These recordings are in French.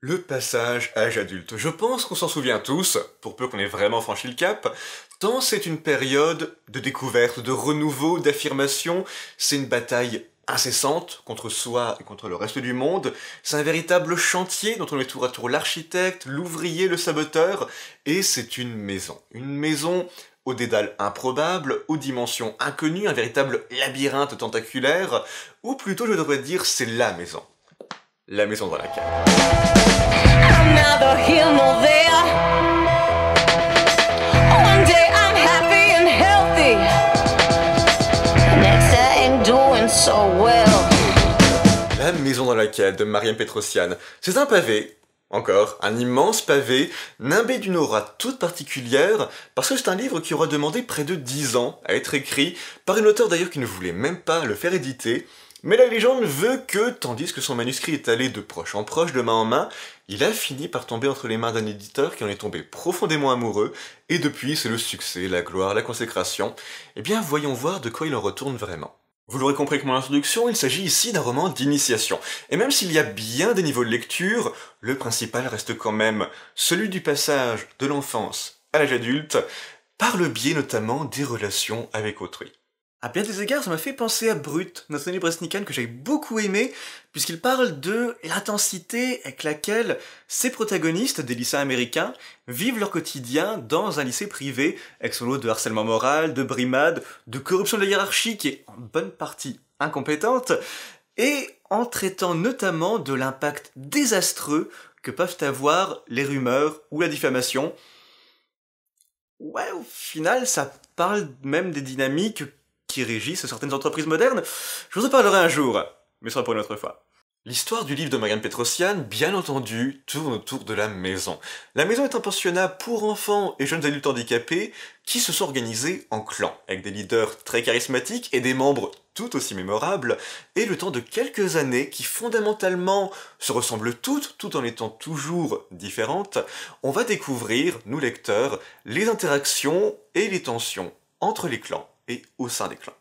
Le passage âge adulte. Je pense qu'on s'en souvient tous, pour peu qu'on ait vraiment franchi le cap, tant c'est une période de découverte, de renouveau, d'affirmation, c'est une bataille incessante contre soi et contre le reste du monde, c'est un véritable chantier dont on est tour à tour l'architecte, l'ouvrier, le saboteur, et c'est une maison. Une maison au dédale improbable, aux dimensions inconnues, un véritable labyrinthe tentaculaire, ou plutôt je devrais dire c'est la maison la maison dans la La maison dans laquelle de Mariam Petrosian. C'est un pavé, encore, un immense pavé, nimbé d'une aura toute particulière, parce que c'est un livre qui aura demandé près de 10 ans à être écrit, par une auteure d'ailleurs qui ne voulait même pas le faire éditer, mais la légende veut que, tandis que son manuscrit est allé de proche en proche, de main en main, il a fini par tomber entre les mains d'un éditeur qui en est tombé profondément amoureux, et depuis c'est le succès, la gloire, la consécration. Eh bien voyons voir de quoi il en retourne vraiment. Vous l'aurez compris avec mon introduction, il s'agit ici d'un roman d'initiation. Et même s'il y a bien des niveaux de lecture, le principal reste quand même celui du passage de l'enfance à l'âge adulte, par le biais notamment des relations avec autrui. À bien des égards, ça m'a fait penser à Brut, notre ami Bresnikan que j'ai beaucoup aimé, puisqu'il parle de l'intensité avec laquelle ces protagonistes des lycées américains vivent leur quotidien dans un lycée privé, avec son lot de harcèlement moral, de brimade, de corruption de la hiérarchie qui est en bonne partie incompétente, et en traitant notamment de l'impact désastreux que peuvent avoir les rumeurs ou la diffamation. Ouais, au final, ça parle même des dynamiques qui régissent certaines entreprises modernes, je vous en parlerai un jour, mais ce sera pour une autre fois. L'histoire du livre de Marianne Petrosian, bien entendu, tourne autour de la maison. La maison est un pensionnat pour enfants et jeunes adultes handicapés qui se sont organisés en clans, avec des leaders très charismatiques et des membres tout aussi mémorables, et le temps de quelques années qui fondamentalement se ressemblent toutes tout en étant toujours différentes, on va découvrir, nous lecteurs, les interactions et les tensions entre les clans et au sein des clans.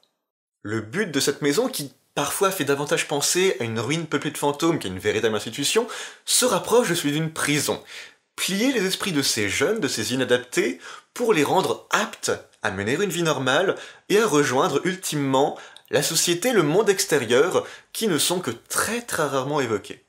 Le but de cette maison, qui parfois fait davantage penser à une ruine peuplée de fantômes qu'à une véritable institution, se rapproche de celui d'une prison. Plier les esprits de ces jeunes, de ces inadaptés, pour les rendre aptes à mener une vie normale et à rejoindre ultimement la société, le monde extérieur, qui ne sont que très très rarement évoqués.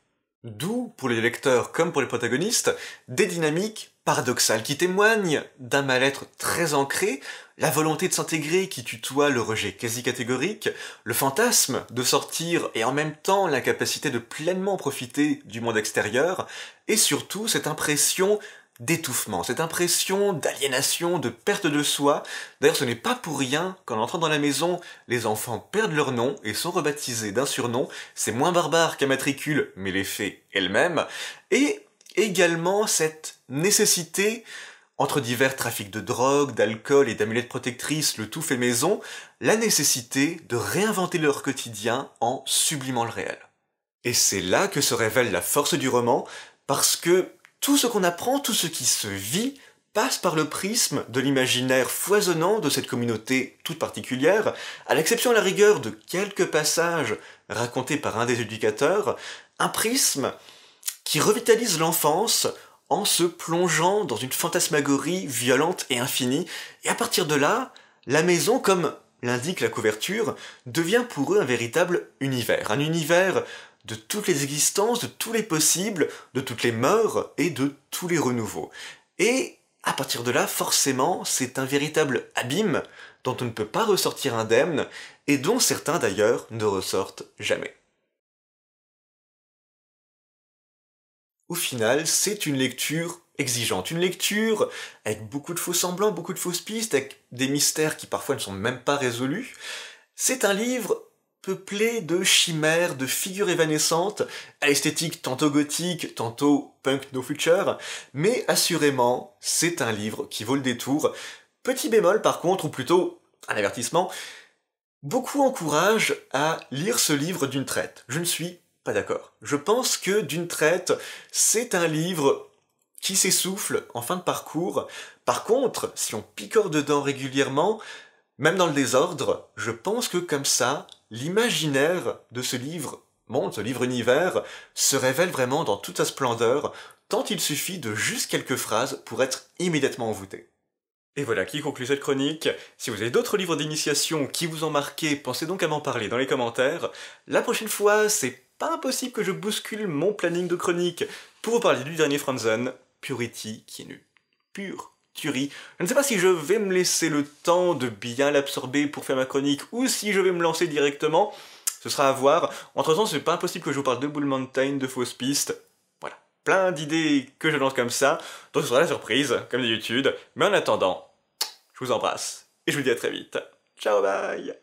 D'où, pour les lecteurs comme pour les protagonistes, des dynamiques paradoxales qui témoignent d'un mal-être très ancré, la volonté de s'intégrer qui tutoie le rejet quasi catégorique, le fantasme de sortir et en même temps l'incapacité de pleinement profiter du monde extérieur, et surtout cette impression d'étouffement, cette impression d'aliénation, de perte de soi. D'ailleurs, ce n'est pas pour rien qu'en entrant dans la maison, les enfants perdent leur nom et sont rebaptisés d'un surnom. C'est moins barbare qu'un matricule, mais les faits elles-mêmes. Et également cette nécessité entre divers trafics de drogue, d'alcool et d'amulettes protectrices, le tout fait maison, la nécessité de réinventer leur quotidien en sublimant le réel. Et c'est là que se révèle la force du roman, parce que tout ce qu'on apprend, tout ce qui se vit, passe par le prisme de l'imaginaire foisonnant de cette communauté toute particulière, à l'exception à la rigueur de quelques passages racontés par un des éducateurs, un prisme qui revitalise l'enfance en se plongeant dans une fantasmagorie violente et infinie, et à partir de là, la maison, comme l'indique la couverture, devient pour eux un véritable univers, un univers de toutes les existences, de tous les possibles, de toutes les mœurs et de tous les renouveaux. Et à partir de là, forcément, c'est un véritable abîme dont on ne peut pas ressortir indemne et dont certains d'ailleurs ne ressortent jamais. Au final, c'est une lecture exigeante, une lecture avec beaucoup de faux semblants, beaucoup de fausses pistes, avec des mystères qui parfois ne sont même pas résolus. C'est un livre peuplé de chimères, de figures évanescentes, à esthétique tantôt gothique, tantôt punk no future, mais assurément, c'est un livre qui vaut le détour. Petit bémol par contre, ou plutôt un avertissement, beaucoup encouragent à lire ce livre d'une traite. Je ne suis pas d'accord. Je pense que d'une traite, c'est un livre qui s'essouffle en fin de parcours. Par contre, si on picore dedans régulièrement, même dans le désordre, je pense que comme ça, l'imaginaire de ce livre monde, ce livre-univers, se révèle vraiment dans toute sa splendeur, tant il suffit de juste quelques phrases pour être immédiatement envoûté. Et voilà qui conclut cette chronique. Si vous avez d'autres livres d'initiation qui vous ont marqué, pensez donc à m'en parler dans les commentaires. La prochaine fois, c'est pas impossible que je bouscule mon planning de chronique pour vous parler du dernier Franzen, Purity, qui est nu. Pur. Je ne sais pas si je vais me laisser le temps de bien l'absorber pour faire ma chronique ou si je vais me lancer directement. Ce sera à voir. Entre temps, c'est pas impossible que je vous parle de Bull Mountain, de Fausse Piste. Voilà. Plein d'idées que je lance comme ça. Donc ce sera la surprise, comme d'habitude. Mais en attendant, je vous embrasse. Et je vous dis à très vite. Ciao, bye!